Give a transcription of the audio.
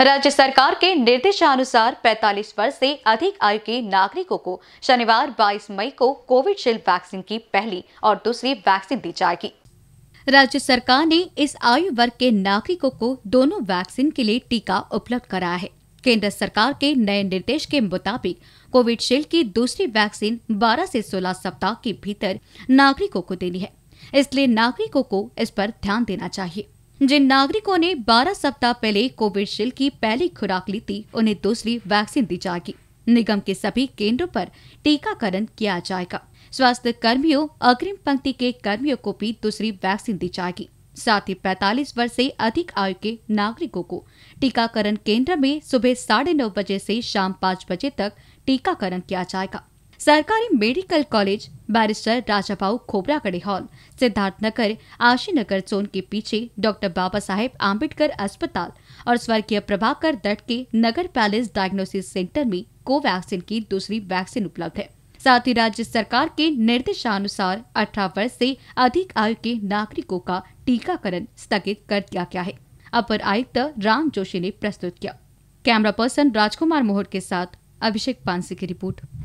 राज्य सरकार के निर्देशानुसार 45 वर्ष से अधिक आयु के नागरिकों को शनिवार 22 मई को कोविडशील्ड वैक्सीन की पहली और दूसरी वैक्सीन दी जाएगी राज्य सरकार ने इस आयु वर्ग के नागरिकों को दोनों वैक्सीन के लिए टीका उपलब्ध कराया है केंद्र सरकार के नए निर्देश के मुताबिक कोविडशील्ड की दूसरी वैक्सीन 12 से 16 सप्ताह के भीतर नागरिकों को देनी है इसलिए नागरिकों को इस पर ध्यान देना चाहिए जिन नागरिकों ने 12 सप्ताह पहले कोविशील्ड की पहली खुराक ली थी उन्हें दूसरी वैक्सीन दी जाएगी निगम के सभी केंद्रों पर टीकाकरण किया जाएगा स्वास्थ्य कर्मियों अग्रिम पंक्ति के कर्मियों को भी दूसरी वैक्सीन दी जाएगी साथ ही पैतालीस वर्ष से अधिक आयु के नागरिकों को टीकाकरण केंद्र में सुबह साढ़े नौ बजे से शाम पाँच बजे तक टीकाकरण किया जाएगा सरकारी medical college barrister Rajabhau Khobragade hall Siddharthnagar आशीनगर zone के पीछे डॉक्टर बाबा साहेब आम्बेडकर अस्पताल और स्वर्गीय प्रभाकर दट के नगर पैलेस डायग्नोसिस सेंटर में कोवैक्सीन की दूसरी वैक्सीन उपलब्ध है साथ ही राज्य सरकार के निर्देशानुसार अठारह वर्ष से अधिक आयु के नागरिकों का टीकाकरण स्थगित कर दिया गया है अपर आयुक्त राम जोशी ने प्रस्तुत किया कैमरा पर्सन राजकुमार मोहर के साथ अभिषेक पांसी की रिपोर्ट